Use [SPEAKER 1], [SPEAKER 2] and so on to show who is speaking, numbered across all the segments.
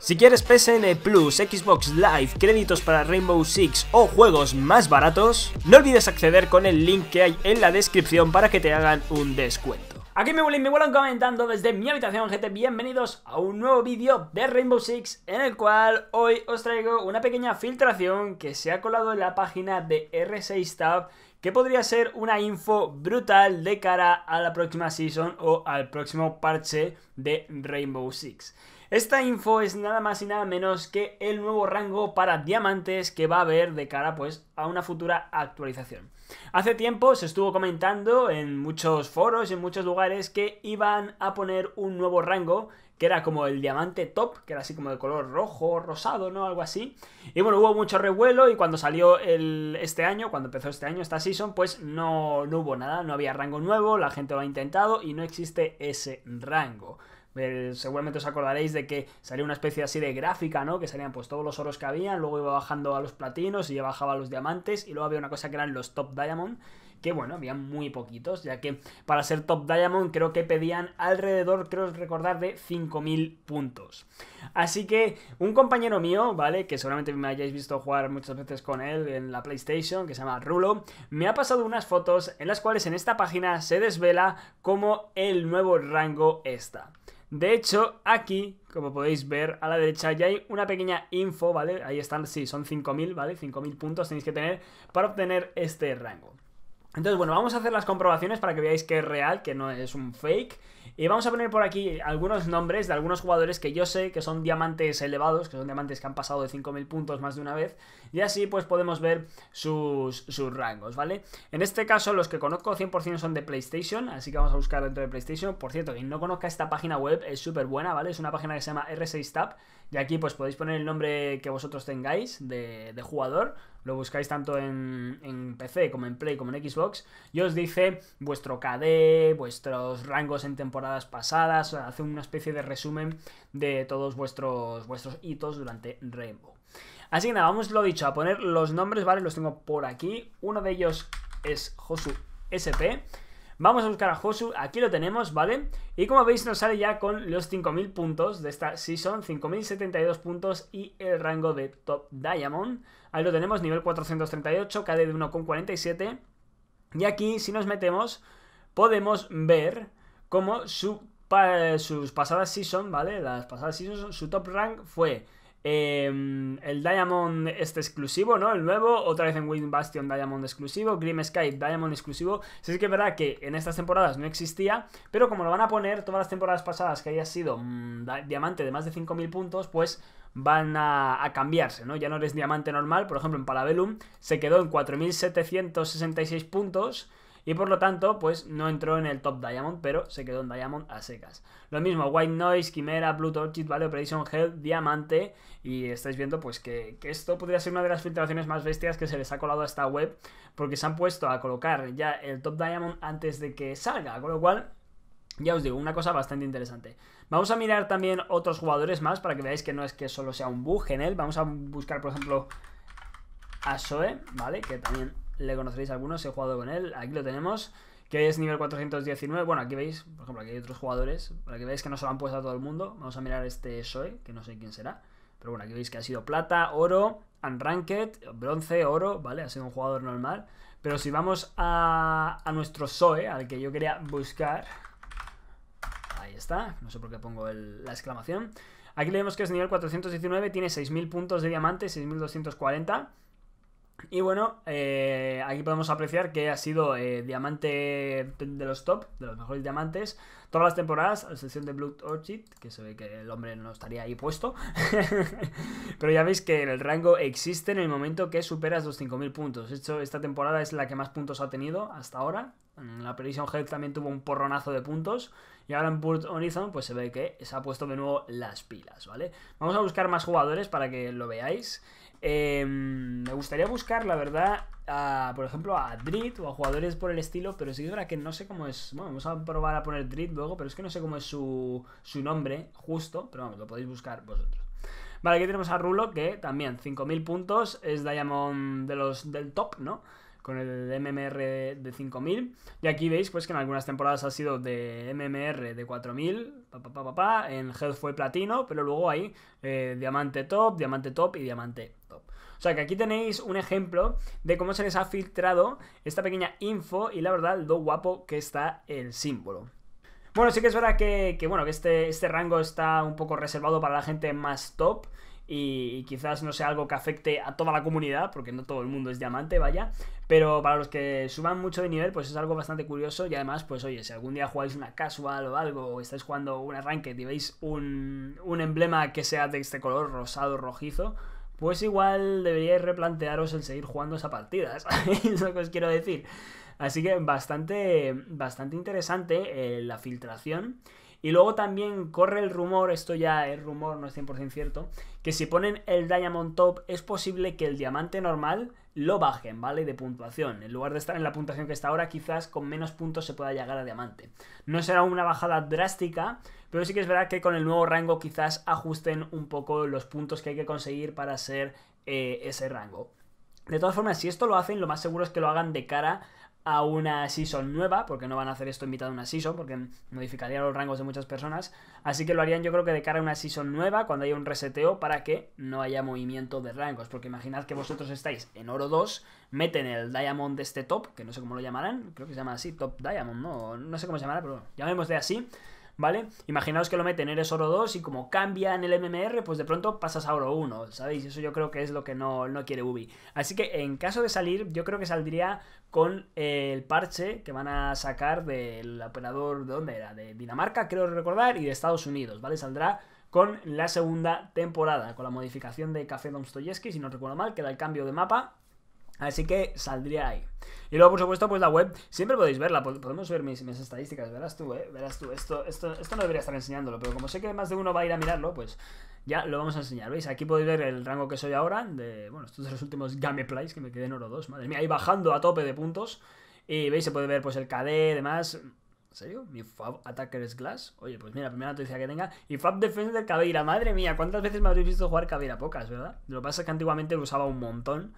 [SPEAKER 1] Si quieres PSN Plus, Xbox Live, créditos para Rainbow Six o juegos más baratos, no olvides acceder con el link que hay en la descripción para que te hagan un descuento. Aquí me vuelven, me comentando desde mi habitación, gente, bienvenidos a un nuevo vídeo de Rainbow Six en el cual hoy os traigo una pequeña filtración que se ha colado en la página de R6 Tab que podría ser una info brutal de cara a la próxima season o al próximo parche de Rainbow Six. Esta info es nada más y nada menos que el nuevo rango para diamantes que va a haber de cara pues a una futura actualización. Hace tiempo se estuvo comentando en muchos foros y en muchos lugares que iban a poner un nuevo rango que era como el diamante top, que era así como de color rojo, rosado, ¿no? Algo así. Y bueno, hubo mucho revuelo y cuando salió este año, cuando empezó este año, esta season, pues no, no hubo nada, no había rango nuevo, la gente lo ha intentado y no existe ese rango seguramente os acordaréis de que salía una especie así de gráfica, ¿no? Que salían pues todos los oros que había, luego iba bajando a los platinos y ya bajaba a los diamantes y luego había una cosa que eran los top diamond que bueno, había muy poquitos, ya que para ser top diamond creo que pedían alrededor, creo recordar, de 5.000 puntos. Así que un compañero mío, ¿vale? Que seguramente me hayáis visto jugar muchas veces con él en la PlayStation, que se llama Rulo, me ha pasado unas fotos en las cuales en esta página se desvela como el nuevo rango está. De hecho, aquí, como podéis ver a la derecha, ya hay una pequeña info, ¿vale? Ahí están, sí, son 5.000, ¿vale? 5.000 puntos tenéis que tener para obtener este rango. Entonces, bueno, vamos a hacer las comprobaciones para que veáis que es real, que no es un fake. Y vamos a poner por aquí algunos nombres de algunos jugadores que yo sé que son diamantes elevados, que son diamantes que han pasado de 5.000 puntos más de una vez. Y así pues podemos ver sus, rangos, ¿vale? En este caso los que conozco 100% son de PlayStation, así que vamos a buscar dentro de PlayStation. Por cierto, quien no conozca esta página web es súper buena, ¿vale? Es una página que se llama R6Tab y aquí pues podéis poner el nombre que vosotros tengáis de, jugador. Lo buscáis tanto en, PC como en Play como en Xbox. Y os dice vuestro KD, vuestros rangos en temporadas pasadas. Hace una especie de resumen de todos vuestros, vuestros hitos durante Rainbow. Así que nada, vamos lo dicho, a poner los nombres, ¿vale? Los tengo por aquí. Uno de ellos es Josu SP. Vamos a buscar a Josu, aquí lo tenemos, ¿vale? Y como veis nos sale ya con los 5.000 puntos de esta season, 5.072 puntos y el rango de Top Diamond. Ahí lo tenemos, nivel 438, KD de 1,47. Y aquí, si nos metemos, podemos ver cómo su, sus pasadas season, ¿vale? Las pasadas season su top rank fue Em, el Diamond este exclusivo, ¿no? El nuevo, otra vez en Wind Bastion Diamond exclusivo, Grim Sky Diamond exclusivo. es que es verdad que en estas temporadas no existía, pero como lo van a poner todas las temporadas pasadas que haya sido mm, diamante de más de 5.000 puntos, pues van a, cambiarse, ¿no? Ya no eres diamante normal, por ejemplo en Palabellum se quedó en 4.766 puntos y por lo tanto, pues no entró en el top Diamond, pero se quedó en Diamond a secas. Lo mismo, White Noise, Quimera, Blue Orchid, Vale, Prediction Hell, Diamante, y estáis viendo pues que, esto podría ser una de las filtraciones más bestias que se les ha colado a esta web, porque se han puesto a colocar ya el top Diamond antes de que salga, con lo cual... Ya os digo, una cosa bastante interesante. Vamos a mirar también otros jugadores más para que veáis que no es que solo sea un bug en él. Vamos a buscar, por ejemplo, A Zoe, ¿vale? Que también le conoceréis algunos, he jugado con él, aquí lo tenemos, que es nivel 419, bueno, aquí veis, por ejemplo, aquí hay otros jugadores, para que veáis que no se lo han puesto a todo el mundo, vamos a mirar este Soe, que no sé quién será, pero bueno, aquí veis que ha sido plata, oro, unranked, bronce, oro, ¿vale? Ha sido un jugador normal, pero si vamos a, nuestro Soe, al que yo quería buscar, ahí está, no sé por qué pongo la exclamación, aquí vemos que es nivel 419, tiene 6.000 puntos de diamante, 6.240, y bueno, eh, aquí podemos apreciar que ha sido eh, diamante de los top, de los mejores diamantes, todas las temporadas, a excepción de Blood Orchid, que se ve que el hombre no estaría ahí puesto. Pero ya veis que el rango existe en el momento que superas los 5.000 puntos. De hecho, esta temporada es la que más puntos ha tenido hasta ahora. la Precision Health también tuvo un porronazo de puntos. Y ahora en Burt Horizon, pues se ve que se ha puesto de nuevo las pilas, ¿vale? Vamos a buscar más jugadores para que lo veáis. Eh, me gustaría buscar, la verdad, por ejemplo, a Drit o a jugadores por el estilo, pero sí que es que no sé cómo es. Bueno, vamos a probar a poner Drit luego, pero es que no sé cómo es su, nombre justo, pero vamos, lo podéis buscar vosotros. Vale, aquí tenemos a Rulo, que también 5.000 puntos, es Diamond de los, del top, ¿no? Con el MMR de 5.000. Y aquí veis pues que en algunas temporadas ha sido de MMR de 4.000, en Health fue platino, pero luego hay eh, diamante top, diamante top y diamante o sea que aquí tenéis un ejemplo de cómo se les ha filtrado esta pequeña info y la verdad lo guapo que está el símbolo. Bueno, sí que es verdad que, bueno, que este, este rango está un poco reservado para la gente más top y, quizás no sea algo que afecte a toda la comunidad, porque no todo el mundo es diamante, vaya, pero para los que suban mucho de nivel, pues es algo bastante curioso y además, pues oye, si algún día jugáis una casual o algo, o estáis jugando un arranque y veis un, un emblema que sea de este color rosado rojizo, pues igual deberíais replantearos el seguir jugando esa partida, es lo que os quiero decir? Así que bastante, bastante interesante eh, la filtración. Y luego también corre el rumor, esto ya es rumor, no es 100% cierto, que si ponen el Diamond Top es posible que el diamante normal lo bajen, ¿vale? De puntuación. En lugar de estar en la puntuación que está ahora, quizás con menos puntos se pueda llegar a diamante. No será una bajada drástica, pero sí que es verdad que con el nuevo rango quizás ajusten un poco los puntos que hay que conseguir para ser eh, ese rango. De todas formas, si esto lo hacen, lo más seguro es que lo hagan de cara a una season nueva, porque no van a hacer esto invitado mitad una season, porque modificaría los rangos de muchas personas. Así que lo harían yo creo que de cara a una season nueva, cuando haya un reseteo, para que no haya movimiento de rangos. Porque imaginad que vosotros estáis en oro 2, meten el diamond de este top, que no sé cómo lo llamarán, creo que se llama así, top diamond, no, no sé cómo se llamará, pero llamémosle así. ¿vale? Imaginaos que lo meten, eres oro 2 y como cambia en el MMR, pues de pronto pasas a oro 1, ¿sabéis? Eso yo creo que es lo que no, no quiere Ubi. Así que en caso de salir, yo creo que saldría con eh, el parche que van a sacar del operador, ¿de dónde era? De Dinamarca, creo recordar, y de Estados Unidos, ¿vale? Saldrá con la segunda temporada, con la modificación de Café Domstoyevsky, si no recuerdo mal, que era el cambio de mapa Así que saldría ahí. Y luego, por supuesto, pues la web, siempre podéis verla, podemos ver mis, estadísticas, verás tú, ¿eh? Verás tú, esto, esto, esto no debería estar enseñándolo, pero como sé que más de uno va a ir a mirarlo, pues ya lo vamos a enseñar, ¿veis? Aquí podéis ver el rango que soy ahora, de, bueno, estos son los últimos gameplays que me quedé en oro 2, madre mía, ahí bajando a tope de puntos, y veis, se puede ver pues el KD, demás... ¿En serio? ¿Mi Fab Attacker Glass? Oye, pues mira, primera noticia que tenga. Y Fab Defender Cabira. madre mía, ¿cuántas veces me habréis visto jugar cabra? Pocas, ¿verdad? Lo que pasa es que antiguamente lo usaba un montón.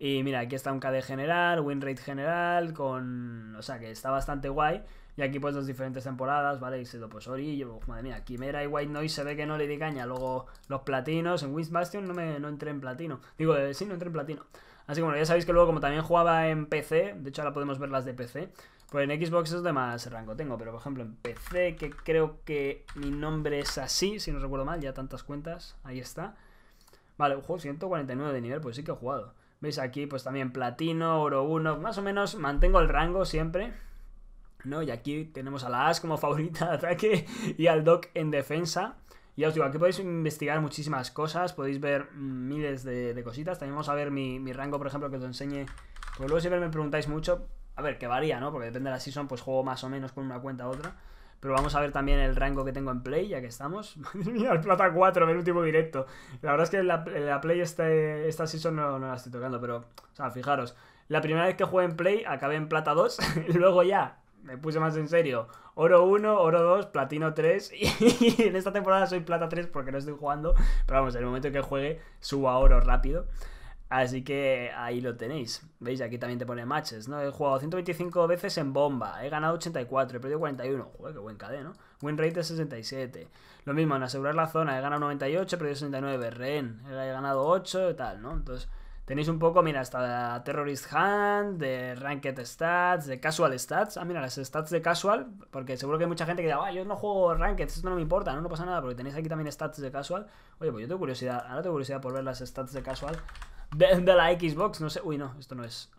[SPEAKER 1] Y mira, aquí está un KD general, win rate general, con... O sea, que está bastante guay. Y aquí pues las diferentes temporadas, ¿vale? Y lo pues Ori, yo... madre mía, Quimera y White Noise se ve que no le di caña. Luego los platinos, en wish Bastion no, me, no entré en platino. Digo, eh, sí, no entré en platino. Así que bueno, ya sabéis que luego como también jugaba en PC, de hecho ahora podemos ver las de PC, pues en Xbox es de más rango tengo, pero por ejemplo en PC, que creo que mi nombre es así, si no recuerdo mal, ya tantas cuentas, ahí está. Vale, juego 149 de nivel, pues sí que he jugado. Veis aquí, pues también platino, oro 1, más o menos mantengo el rango siempre. ¿no? Y aquí tenemos a la As como favorita de ataque y al Doc en defensa. Ya os digo, aquí podéis investigar muchísimas cosas, podéis ver mm, miles de, cositas. También vamos a ver mi, rango, por ejemplo, que os enseñe. Porque luego siempre me preguntáis mucho, a ver, que varía, ¿no? Porque depende de la season, pues juego más o menos con una cuenta a otra. Pero vamos a ver también el rango que tengo en Play, ya que estamos. Madre el plata 4 el último directo. La verdad es que la, la Play este, esta season no, no la estoy tocando, pero, o sea, fijaros. La primera vez que jugué en Play acabé en plata 2, y luego ya me puse más en serio. Oro 1, oro 2, platino 3. Y en esta temporada soy plata 3 porque no estoy jugando. Pero vamos, en el momento que juegue, subo a oro rápido. Así que ahí lo tenéis. ¿Veis? Aquí también te pone matches, ¿no? He jugado 125 veces en bomba, he ganado 84, he perdido 41. Joder, qué buen KD, ¿no? Win rate de 67. Lo mismo, en asegurar la zona, he ganado 98, he perdido 69. Ren, he ganado 8 y tal, ¿no? Entonces, tenéis un poco, mira, hasta Terrorist Hand, de Ranked Stats, de Casual Stats. Ah, mira, las stats de Casual, porque seguro que hay mucha gente que dirá, ah, yo no juego Ranked, esto no me importa, ¿no? no pasa nada, porque tenéis aquí también stats de Casual. Oye, pues yo tengo curiosidad, ahora tengo curiosidad por ver las stats de Casual de, la Xbox, no sé. Uy, no, esto no es.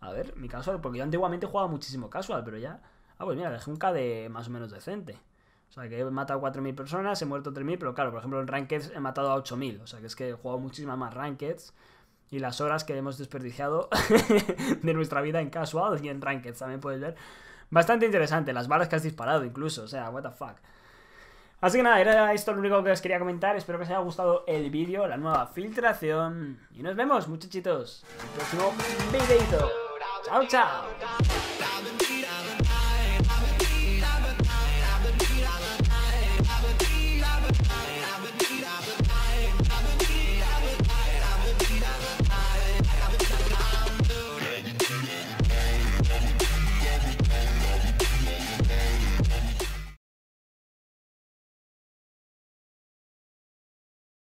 [SPEAKER 1] A ver, mi casual, porque yo antiguamente jugaba muchísimo casual, pero ya. Ah, pues mira, dejé un de más o menos decente. O sea, que he matado a 4.000 personas, he muerto 3.000, pero claro, por ejemplo, en Ranked he matado a 8.000. O sea, que es que he jugado muchísimas más Rankeds y las horas que hemos desperdiciado de nuestra vida en casual y en Ranked, también puedes ver. Bastante interesante, las balas que has disparado incluso, o sea, what the fuck. Así que nada, era esto lo único que os quería comentar. Espero que os haya gustado el vídeo, la nueva filtración. Y nos vemos, muchachitos, en el próximo videito. ¡Chao, chao!